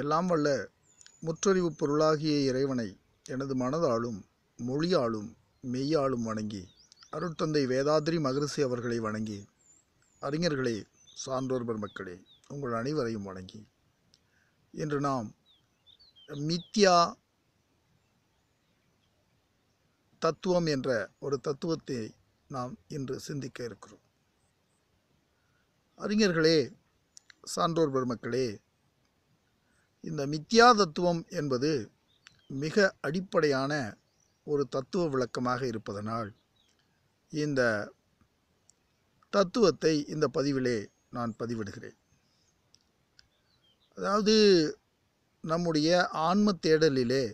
எல்லாம் வல்ல முற்றறிவு பொருளாகிய இறைவனை எனது மனதாலும் மொழியாலும் மெய்யாலும் வணங்கி அருட்தந்தை வேதாதிரி மகரிசி அவர்களை வணங்கி அறிஞர்களே சான்றோர் பெருமக்களே உங்கள் அனைவரையும் வணங்கி இன்று நாம் மித்யா தத்துவம் என்ற ஒரு தத்துவத்தை நாம் இன்று சிந்திக்க இருக்கிறோம் அறிஞர்களே சான்றோர் பெருமக்களே இந்த மித்யா தத்துவம் என்பது மிக அடிப்படையான ஒரு தத்துவ விளக்கமாக இருப்பதனால் இந்த தத்துவத்தை இந்த பதிவிலே நான் பதிவிடுகிறேன் அதாவது நம்முடைய ஆன்ம தேடலிலே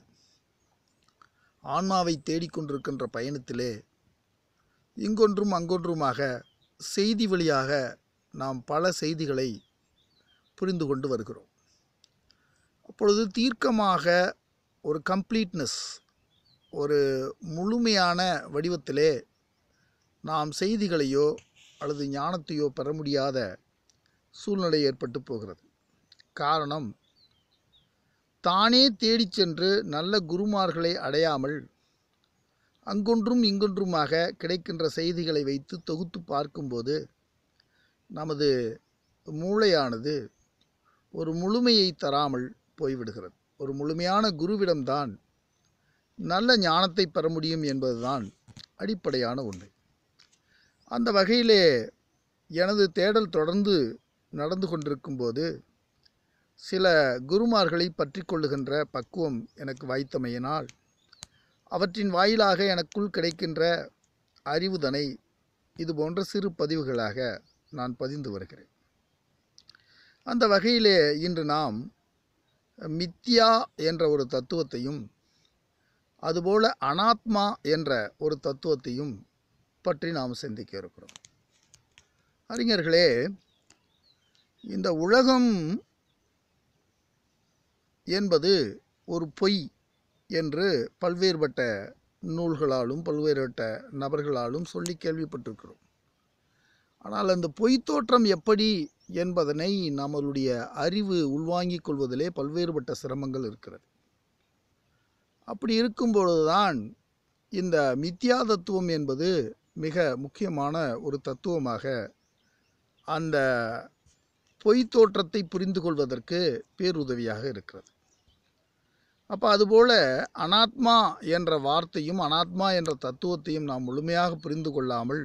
ஆன்மாவை தேடிக்கொண்டிருக்கின்ற பயணத்திலே இங்கொன்றும் அங்கொன்றுமாக செய்தி வழியாக நாம் பல செய்திகளை புரிந்து கொண்டு வருகிறோம் அப்பொழுது தீர்க்கமாக ஒரு கம்ப்ளீட்னஸ் ஒரு முழுமையான வடிவத்திலே நாம் செய்திகளையோ அல்லது ஞானத்தையோ பெற முடியாத சூழ்நிலை ஏற்பட்டு போகிறது காரணம் தானே தேடிச் சென்று நல்ல குருமார்களை அடையாமல் அங்கொன்றும் இங்கொன்றுமாக கிடைக்கின்ற செய்திகளை வைத்து தொகுத்து பார்க்கும்போது நமது மூளையானது ஒரு முழுமையை தராமல் போய்விடுகிறது ஒரு முழுமையான குருவிடம்தான் நல்ல ஞானத்தை பெற முடியும் என்பதுதான் அடிப்படையான உண்மை அந்த வகையிலே எனது தேடல் தொடர்ந்து நடந்து கொண்டிருக்கும்போது சில குருமார்களை பற்றி கொள்ளுகின்ற பக்குவம் எனக்கு வாய்த்தமையினால் அவற்றின் வாயிலாக எனக்குள் கிடைக்கின்ற அறிவுதனை இது போன்ற சிறு பதிவுகளாக நான் பதிந்து வருகிறேன் அந்த வகையிலே இன்று நாம் மித்யா என்ற ஒரு தத்துவத்தையும் அதுபோல் அனாத்மா என்ற ஒரு தத்துவத்தையும் பற்றி நாம் சிந்திக்க இருக்கிறோம் அறிஞர்களே இந்த உலகம் என்பது ஒரு பொய் என்று பல்வேறுபட்ட நூல்களாலும் பல்வேறுபட்ட நபர்களாலும் சொல்லி கேள்விப்பட்டிருக்கிறோம் ஆனால் அந்த பொய் தோற்றம் எப்படி என்பதனை நம்மளுடைய அறிவு உள்வாங்கிக் கொள்வதிலே பல்வேறுபட்ட சிரமங்கள் இருக்கிறது அப்படி இருக்கும் பொழுதுதான் இந்த மித்தியா தத்துவம் என்பது மிக முக்கியமான ஒரு தத்துவமாக அந்த பொய் தோற்றத்தை புரிந்து கொள்வதற்கு பேருதவியாக இருக்கிறது அப்போ அதுபோல் அனாத்மா என்ற வார்த்தையும் அனாத்மா என்ற தத்துவத்தையும் நாம் முழுமையாக புரிந்து கொள்ளாமல்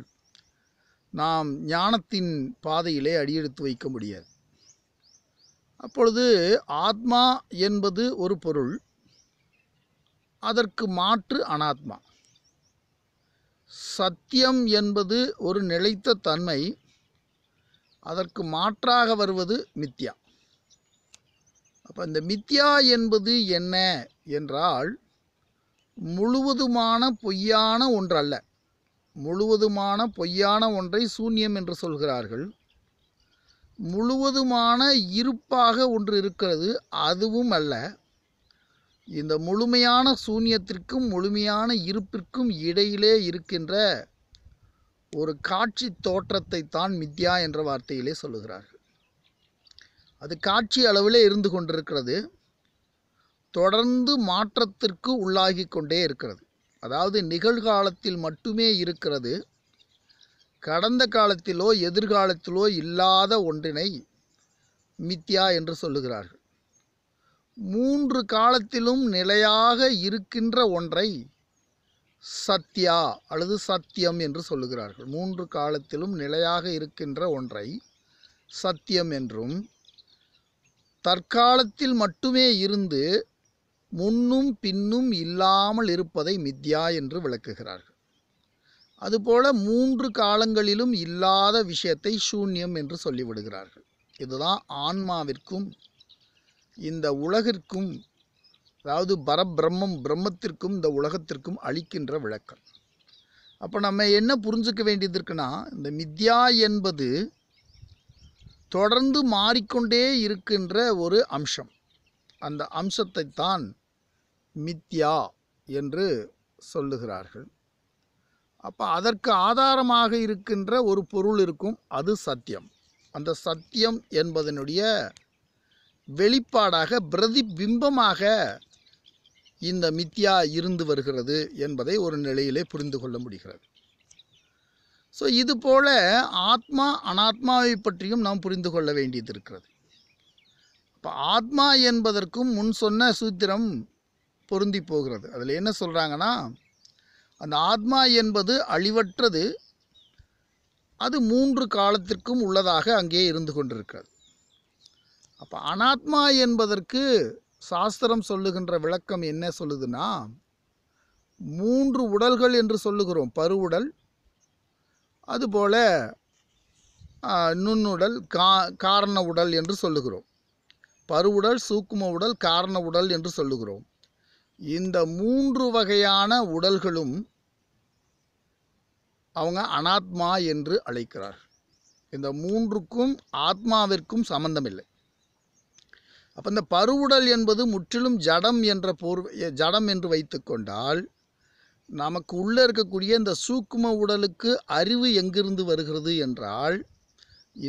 நாம் ஞானத்தின் பாதையிலே அடியெடுத்து வைக்க முடியாது அப்பொழுது ஆத்மா என்பது ஒரு பொருள் அதற்கு மாற்று அனாத்மா சத்தியம் என்பது ஒரு நிலைத்த தன்மை அதற்கு மாற்றாக வருவது மித்யா அப்போ இந்த மித்யா என்பது என்ன என்றால் முழுவதுமான பொய்யான ஒன்றல்ல முழுவதுமான பொய்யான ஒன்றை சூன்யம் என்று சொல்கிறார்கள் முழுவதுமான இருப்பாக ஒன்று இருக்கிறது அதுவும் அல்ல இந்த முழுமையான சூன்யத்திற்கும் முழுமையான இருப்பிற்கும் இடையிலே இருக்கின்ற ஒரு காட்சி தோற்றத்தை தான் மித்யா என்ற வார்த்தையிலே சொல்லுகிறார்கள் அது காட்சி அளவிலே இருந்து கொண்டிருக்கிறது தொடர்ந்து மாற்றத்திற்கு உள்ளாகி கொண்டே இருக்கிறது அதாவது நிகழ்காலத்தில் மட்டுமே இருக்கிறது கடந்த காலத்திலோ எதிர்காலத்திலோ இல்லாத ஒன்றினை மித்யா என்று சொல்லுகிறார்கள் மூன்று காலத்திலும் நிலையாக இருக்கின்ற ஒன்றை சத்யா அல்லது சத்தியம் என்று சொல்லுகிறார்கள் மூன்று காலத்திலும் நிலையாக இருக்கின்ற ஒன்றை சத்தியம் என்றும் தற்காலத்தில் மட்டுமே இருந்து முன்னும் பின்னும் இல்லாமல் இருப்பதை மித்யா என்று விளக்குகிறார்கள் அதுபோல மூன்று காலங்களிலும் இல்லாத விஷயத்தை சூன்யம் என்று சொல்லிவிடுகிறார்கள் இதுதான் ஆன்மாவிற்கும் இந்த உலகிற்கும் அதாவது பரபிரம்மம் பிரம்மத்திற்கும் இந்த உலகத்திற்கும் அளிக்கின்ற விளக்கம் அப்போ நம்ம என்ன புரிஞ்சுக்க வேண்டியது இருக்குன்னா இந்த மித்யா என்பது தொடர்ந்து மாறிக்கொண்டே இருக்கின்ற ஒரு அம்சம் அந்த அம்சத்தைத்தான் மித்யா என்று சொல்லுகிறார்கள் அப்போ அதற்கு ஆதாரமாக இருக்கின்ற ஒரு பொருள் இருக்கும் அது சத்தியம் அந்த சத்தியம் என்பதனுடைய வெளிப்பாடாக பிரதிபிம்பமாக இந்த மித்யா இருந்து வருகிறது என்பதை ஒரு நிலையிலே புரிந்து கொள்ள முடிகிறது ஸோ இதுபோல ஆத்மா அனாத்மாவை பற்றியும் நாம் புரிந்து கொள்ள வேண்டியது இருக்கிறது இப்போ ஆத்மா என்பதற்கும் முன் சொன்ன சூத்திரம் பொருந்தி போகிறது அதில் என்ன சொல்கிறாங்கன்னா அந்த ஆத்மா என்பது அழிவற்றது அது மூன்று காலத்திற்கும் உள்ளதாக அங்கே இருந்து கொண்டிருக்கிறது அப்போ அனாத்மா என்பதற்கு சாஸ்திரம் சொல்லுகின்ற விளக்கம் என்ன சொல்லுதுன்னா மூன்று உடல்கள் என்று சொல்லுகிறோம் பருவுடல் அதுபோல் நுண்ணுடல் கா காரண உடல் என்று சொல்லுகிறோம் பருவுடல் சூக்கும உடல் காரண உடல் என்று சொல்லுகிறோம் இந்த மூன்று வகையான உடல்களும் அவங்க அனாத்மா என்று அழைக்கிறார் இந்த மூன்றுக்கும் ஆத்மாவிற்கும் சம்பந்தமில்லை அப்போ இந்த பருவுடல் என்பது முற்றிலும் ஜடம் என்ற போர்வை ஜடம் என்று வைத்துக்கொண்டால் நமக்கு உள்ளே இருக்கக்கூடிய இந்த சூக்கும உடலுக்கு அறிவு எங்கிருந்து வருகிறது என்றால்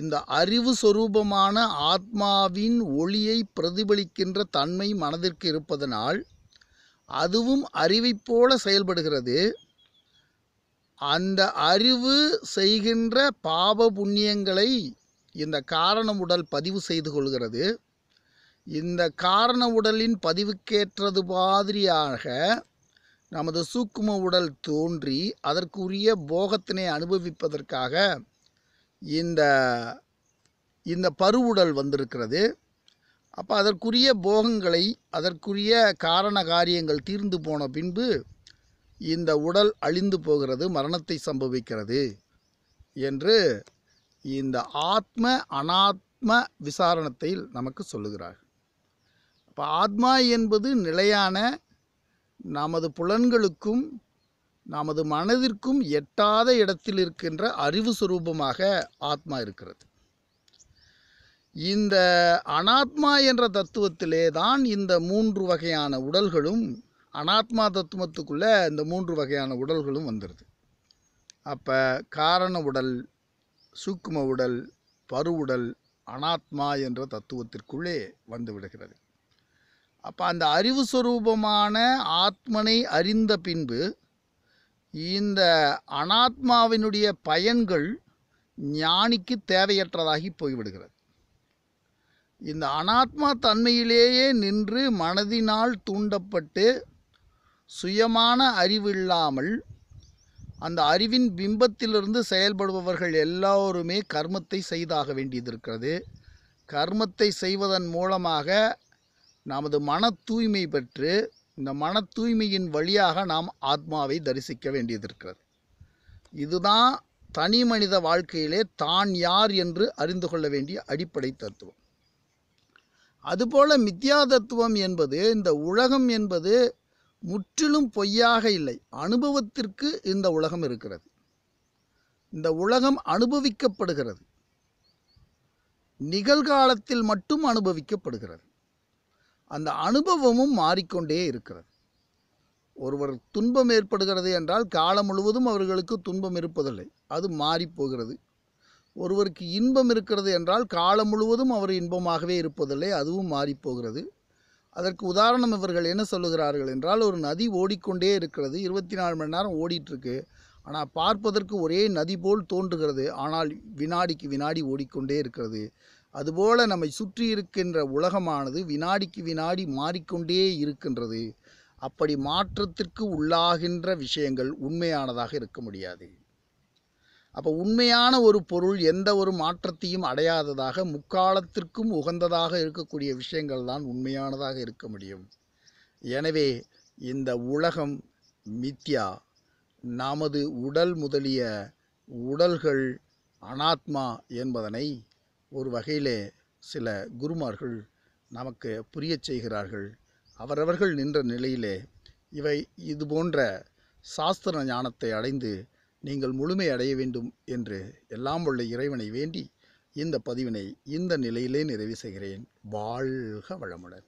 இந்த அறிவு சொரூபமான ஆத்மாவின் ஒளியை பிரதிபலிக்கின்ற தன்மை மனதிற்கு இருப்பதனால் அதுவும் அறிவைப் போல செயல்படுகிறது அந்த அறிவு செய்கின்ற பாப புண்ணியங்களை இந்த காரண உடல் பதிவு செய்து கொள்கிறது இந்த காரண உடலின் பதிவுக்கேற்றது மாதிரியாக நமது சூக்கும உடல் தோன்றி அதற்குரிய போகத்தினை அனுபவிப்பதற்காக இந்த இந்த பருவுடல் வந்திருக்கிறது அப்போ அதற்குரிய போகங்களை அதற்குரிய காரண காரியங்கள் தீர்ந்து போன பின்பு இந்த உடல் அழிந்து போகிறது மரணத்தை சம்பவிக்கிறது என்று இந்த ஆத்ம அனாத்ம விசாரணத்தில் நமக்கு சொல்லுகிறார் இப்போ ஆத்மா என்பது நிலையான நமது புலன்களுக்கும் நமது மனதிற்கும் எட்டாத இடத்தில் இருக்கின்ற அறிவு சுரூபமாக ஆத்மா இருக்கிறது இந்த அனாத்மா என்ற தத்துவத்திலே தான் இந்த மூன்று வகையான உடல்களும் அனாத்மா தத்துவத்துக்குள்ளே இந்த மூன்று வகையான உடல்களும் வந்துடுது அப்போ காரண உடல் சூக்கும உடல் பருவுடல் அனாத்மா என்ற தத்துவத்திற்குள்ளே வந்து விடுகிறது அப்போ அந்த அறிவு சுரூபமான ஆத்மனை அறிந்த பின்பு இந்த அனாத்மாவினுடைய பயன்கள் ஞானிக்கு தேவையற்றதாகி போய்விடுகிறது இந்த அனாத்மா தன்மையிலேயே நின்று மனதினால் தூண்டப்பட்டு சுயமான அறிவு இல்லாமல் அந்த அறிவின் பிம்பத்திலிருந்து செயல்படுபவர்கள் எல்லோருமே கர்மத்தை செய்தாக வேண்டியது இருக்கிறது கர்மத்தை செய்வதன் மூலமாக நமது மன தூய்மை பெற்று இந்த மன தூய்மையின் வழியாக நாம் ஆத்மாவை தரிசிக்க வேண்டியது இருக்கிறது இதுதான் தனி மனித வாழ்க்கையிலே தான் யார் என்று அறிந்து கொள்ள வேண்டிய அடிப்படை தத்துவம் அதுபோல மித்யா தத்துவம் என்பது இந்த உலகம் என்பது முற்றிலும் பொய்யாக இல்லை அனுபவத்திற்கு இந்த உலகம் இருக்கிறது இந்த உலகம் அனுபவிக்கப்படுகிறது நிகழ்காலத்தில் மட்டும் அனுபவிக்கப்படுகிறது அந்த அனுபவமும் மாறிக்கொண்டே இருக்கிறது ஒருவர் துன்பம் ஏற்படுகிறது என்றால் காலம் முழுவதும் அவர்களுக்கு துன்பம் இருப்பதில்லை அது மாறிப்போகிறது ஒருவருக்கு இன்பம் இருக்கிறது என்றால் காலம் முழுவதும் அவர் இன்பமாகவே இருப்பதில்லை அதுவும் மாறிப்போகிறது அதற்கு உதாரணம் இவர்கள் என்ன சொல்லுகிறார்கள் என்றால் ஒரு நதி ஓடிக்கொண்டே இருக்கிறது இருபத்தி நாலு மணி நேரம் ஓடிட்டுருக்கு ஆனால் பார்ப்பதற்கு ஒரே நதி போல் தோன்றுகிறது ஆனால் வினாடிக்கு வினாடி ஓடிக்கொண்டே இருக்கிறது அதுபோல நம்மை சுற்றி இருக்கின்ற உலகமானது வினாடிக்கு வினாடி மாறிக்கொண்டே இருக்கின்றது அப்படி மாற்றத்திற்கு உள்ளாகின்ற விஷயங்கள் உண்மையானதாக இருக்க முடியாது அப்போ உண்மையான ஒரு பொருள் எந்த ஒரு மாற்றத்தையும் அடையாததாக முக்காலத்திற்கும் உகந்ததாக இருக்கக்கூடிய விஷயங்கள் தான் உண்மையானதாக இருக்க முடியும் எனவே இந்த உலகம் மித்யா நமது உடல் முதலிய உடல்கள் அனாத்மா என்பதனை ஒரு வகையிலே சில குருமார்கள் நமக்கு புரிய செய்கிறார்கள் அவரவர்கள் நின்ற நிலையிலே இவை இது போன்ற சாஸ்திர ஞானத்தை அடைந்து நீங்கள் முழுமை அடைய வேண்டும் என்று எல்லாம் உள்ள இறைவனை வேண்டி இந்த பதிவினை இந்த நிலையிலே நிறைவு செய்கிறேன் வாழ்க வளமுடன்